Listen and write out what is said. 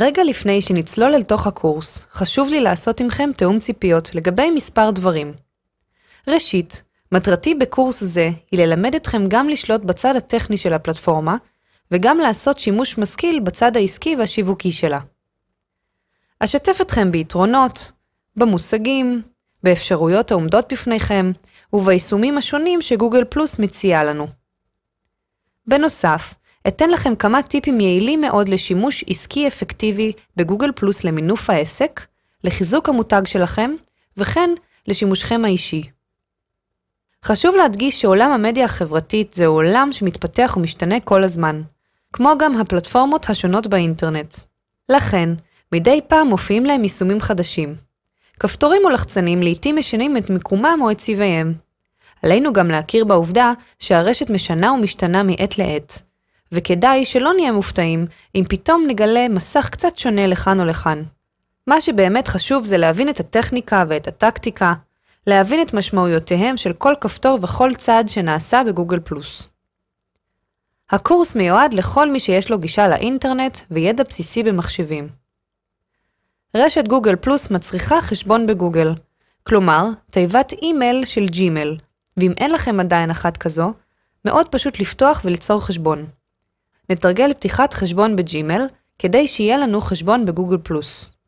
רגע לפני שנצלול אל תוך הקורס, חשוב לי לעשות עמכם תאום ציפיות לגבי מספר דברים. ראשית, מטרתי בקורס זה היא ללמד אתכם גם לשלוט בצד הטכני של הפלטפורמה, וגם לעשות שימוש משכיל בצד העסקי והשיווקי שלה. אשתף אתכם ביתרונות, במושגים, באפשרויות העומדות בפניכם, וביישומים השונים שגוגל פלוס מציעה לנו. בנוסף, אתן לכם כמה טיפים יעילים מאוד לשימוש עסקי אפקטיבי בגוגל פלוס למינוף העסק, לחיזוק המותג שלכם, וכן לשימושכם האישי. חשוב להדגיש שעולם המדיה החברתית זה עולם שמתפתח ומשתנה כל הזמן, כמו גם הפלטפורמות השונות באינטרנט. לכן, מדי פעם מופיעים להם יישומים חדשים. כפתורים או לחצנים לעתים משנים את מיקומם או את צבעיהם. עלינו גם להכיר בעובדה שהרשת משנה ומשתנה מעת לעת, וכדאי שלא נהיה מופתעים אם פתאום נגלה מסך קצת שונה לכאן או לכאן. מה שבאמת חשוב זה להבין את הטכניקה ואת הטקטיקה, להבין את משמעויותיהם של כל כפתור וכל צעד שנעשה בגוגל פלוס. הקורס מיועד לכל מי שיש לו גישה לאינטרנט וידע בסיסי במחשבים. רשת גוגל פלוס מצריכה חשבון בגוגל, כלומר, תיבת אימייל של ג'ימל, ואם אין לכם עדיין אחת כזו, מאוד פשוט לפתוח וליצור חשבון. נתרגל פתיחת חשבון בג'ימל, כדי שיהיה לנו חשבון בגוגל פלוס.